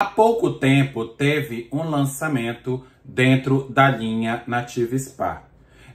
Há pouco tempo teve um lançamento dentro da linha Native Spa.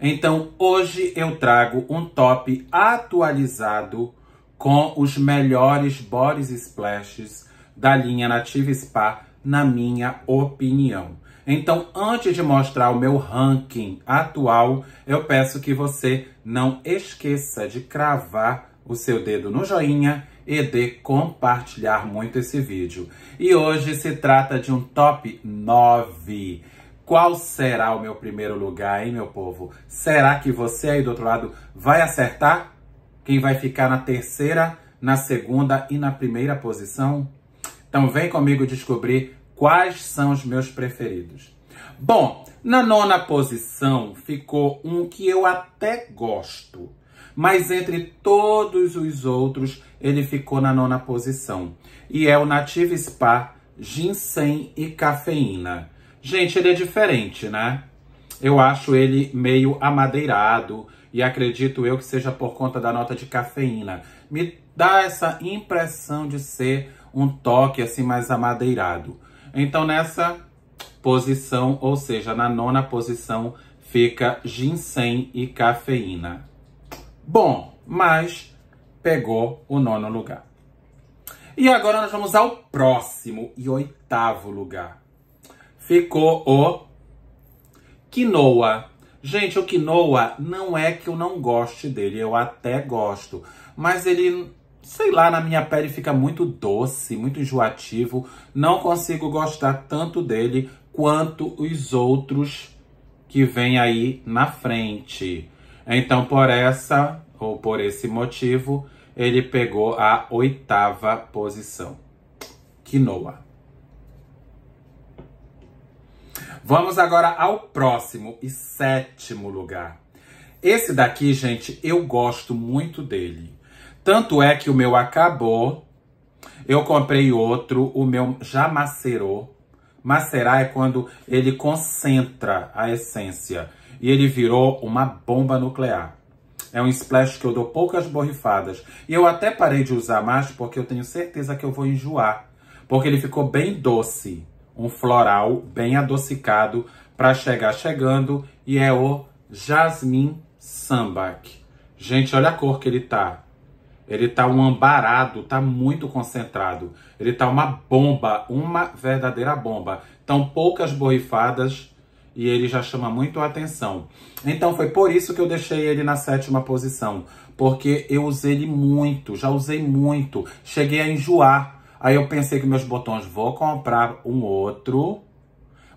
Então hoje eu trago um top atualizado com os melhores bodies splashes da linha Native Spa, na minha opinião. Então antes de mostrar o meu ranking atual, eu peço que você não esqueça de cravar o seu dedo no joinha e de compartilhar muito esse vídeo. E hoje se trata de um top 9. Qual será o meu primeiro lugar, hein, meu povo? Será que você aí do outro lado vai acertar? Quem vai ficar na terceira, na segunda e na primeira posição? Então vem comigo descobrir quais são os meus preferidos. Bom, na nona posição ficou um que eu até gosto, mas entre todos os outros ele ficou na nona posição. E é o Native Spa Ginseng e Cafeína. Gente, ele é diferente, né? Eu acho ele meio amadeirado e acredito eu que seja por conta da nota de cafeína. Me dá essa impressão de ser um toque assim mais amadeirado. Então nessa posição, ou seja, na nona posição, fica ginseng e cafeína. Bom, mas pegou o nono lugar. E agora nós vamos ao próximo e oitavo lugar. Ficou o quinoa. Gente, o quinoa não é que eu não goste dele, eu até gosto, mas ele sei lá, na minha pele fica muito doce, muito enjoativo. Não consigo gostar tanto dele quanto os outros que vem aí na frente. Então, por essa ou por esse motivo, ele pegou a oitava posição. Quinoa. Vamos agora ao próximo e sétimo lugar. Esse daqui, gente, eu gosto muito dele. Tanto é que o meu acabou, eu comprei outro, o meu já macerou. Macerar é quando ele concentra a essência e ele virou uma bomba nuclear. É um splash que eu dou poucas borrifadas. E eu até parei de usar mais porque eu tenho certeza que eu vou enjoar. Porque ele ficou bem doce. Um floral bem adocicado para chegar chegando. E é o Jasmine Sambac. Gente, olha a cor que ele tá. Ele tá um ambarado, tá muito concentrado. Ele tá uma bomba, uma verdadeira bomba. Tão poucas borrifadas e ele já chama muito a atenção. Então foi por isso que eu deixei ele na sétima posição, porque eu usei ele muito, já usei muito, cheguei a enjoar. Aí eu pensei que meus botões vou comprar um outro,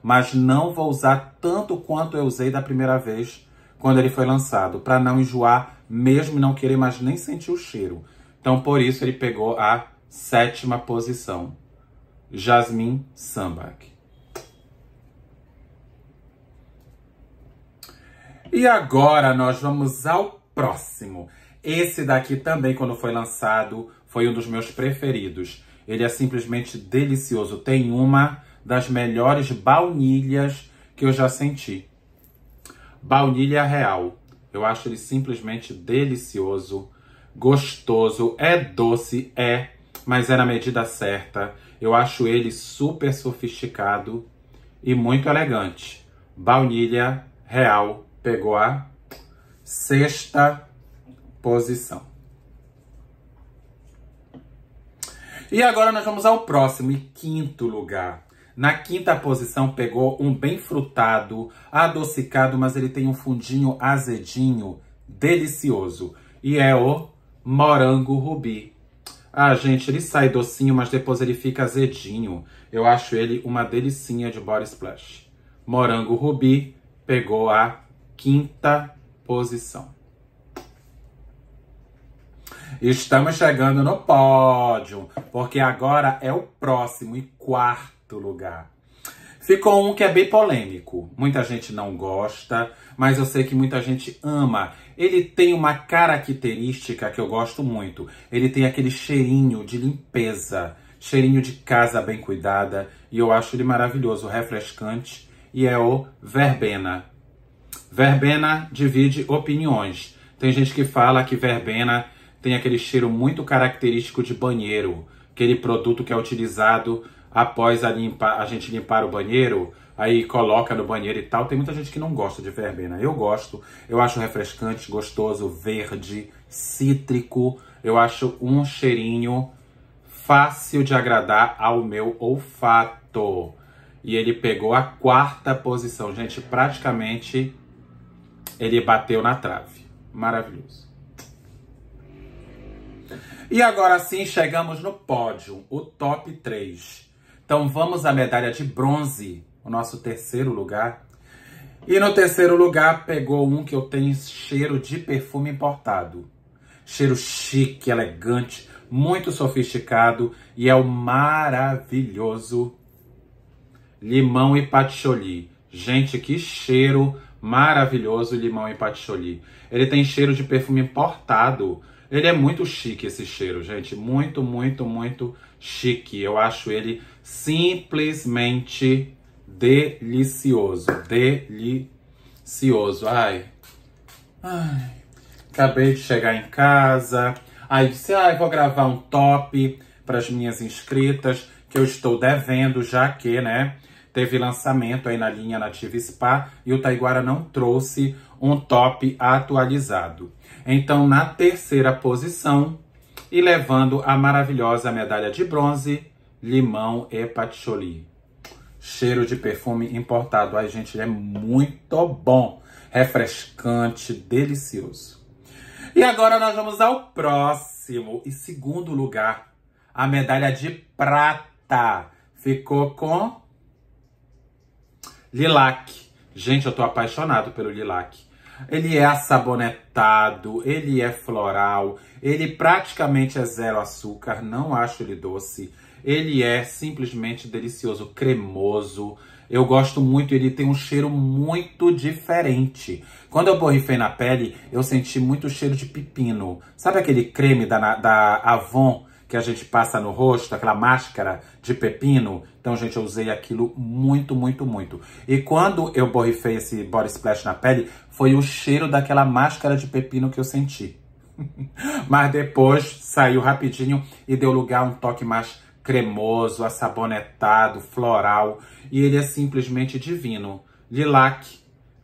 mas não vou usar tanto quanto eu usei da primeira vez quando ele foi lançado, para não enjoar mesmo não querer mais nem sentir o cheiro. Então, por isso, ele pegou a sétima posição. Jasmine Sambak. E agora nós vamos ao próximo. Esse daqui também, quando foi lançado, foi um dos meus preferidos. Ele é simplesmente delicioso. Tem uma das melhores baunilhas que eu já senti baunilha real. Eu acho ele simplesmente delicioso, gostoso, é doce, é, mas é na medida certa. Eu acho ele super sofisticado e muito elegante. Baunilha real pegou a sexta posição. E agora nós vamos ao próximo e quinto lugar. Na quinta posição pegou um bem frutado, adocicado, mas ele tem um fundinho azedinho, delicioso. E é o morango rubi. Ah, gente, ele sai docinho, mas depois ele fica azedinho. Eu acho ele uma delicinha de body splash. Morango rubi pegou a quinta posição. Estamos chegando no pódio, porque agora é o próximo e quarto do lugar. Ficou um que é bem polêmico. Muita gente não gosta, mas eu sei que muita gente ama. Ele tem uma característica que eu gosto muito. Ele tem aquele cheirinho de limpeza, cheirinho de casa bem cuidada, e eu acho ele maravilhoso, refrescante, e é o verbena. Verbena divide opiniões. Tem gente que fala que verbena tem aquele cheiro muito característico de banheiro, aquele produto que é utilizado após a, a gente limpar o banheiro, aí coloca no banheiro e tal. Tem muita gente que não gosta de verbena. Né? Eu gosto, eu acho refrescante, gostoso, verde, cítrico. Eu acho um cheirinho fácil de agradar ao meu olfato. E ele pegou a quarta posição. Gente, praticamente ele bateu na trave. Maravilhoso. E agora sim chegamos no pódio, o top 3. Então vamos à medalha de bronze, o nosso terceiro lugar. E no terceiro lugar pegou um que eu tenho cheiro de perfume importado. Cheiro chique, elegante, muito sofisticado e é o maravilhoso limão e patchouli. Gente, que cheiro maravilhoso limão e patchouli. Ele tem cheiro de perfume importado. Ele é muito chique esse cheiro, gente. Muito, muito, muito chique. Eu acho ele simplesmente delicioso. Delicioso. Ai. Ai. Acabei de chegar em casa. Aí disse, ah, vou gravar um top para as minhas inscritas, que eu estou devendo, já que, né? teve lançamento aí na linha Nativa Spa e o Taiguara não trouxe um top atualizado. Então, na terceira posição, e levando a maravilhosa medalha de bronze, Limão e Patchouli. Cheiro de perfume importado. Ai, gente, ele é muito bom. Refrescante, delicioso. E agora nós vamos ao próximo e segundo lugar. A medalha de prata ficou com Lilac. Gente, eu tô apaixonado pelo lilac. Ele é assabonetado, ele é floral, ele praticamente é zero açúcar, não acho ele doce. Ele é simplesmente delicioso, cremoso. Eu gosto muito, ele tem um cheiro muito diferente. Quando eu borrifei na pele, eu senti muito cheiro de pepino. Sabe aquele creme da, da Avon que a gente passa no rosto, aquela máscara de pepino. Então, gente, eu usei aquilo muito, muito, muito. E quando eu borrifei esse body splash na pele, foi o cheiro daquela máscara de pepino que eu senti. Mas depois saiu rapidinho e deu lugar a um toque mais cremoso, assabonetado, floral. E ele é simplesmente divino. Lilac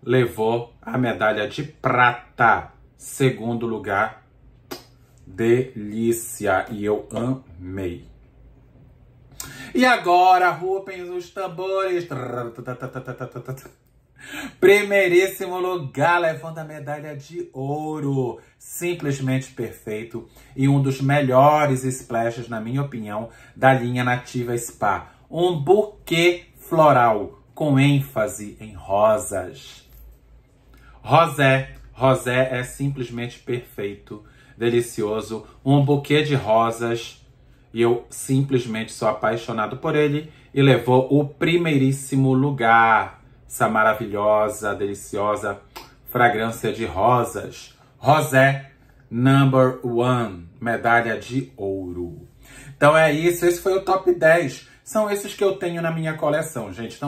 levou a medalha de prata, segundo lugar delícia e eu amei. E agora, rupem os tambores. Primeiríssimo lugar, levando a medalha de ouro. Simplesmente perfeito e um dos melhores splashes, na minha opinião, da linha Nativa Spa. Um buquê floral com ênfase em rosas. Rosé. Rosé é simplesmente perfeito delicioso, um buquê de rosas e eu simplesmente sou apaixonado por ele e levou o primeiríssimo lugar. Essa maravilhosa, deliciosa fragrância de rosas. Rosé Number One, medalha de ouro. Então é isso, esse foi o top 10. São esses que eu tenho na minha coleção, gente. Então,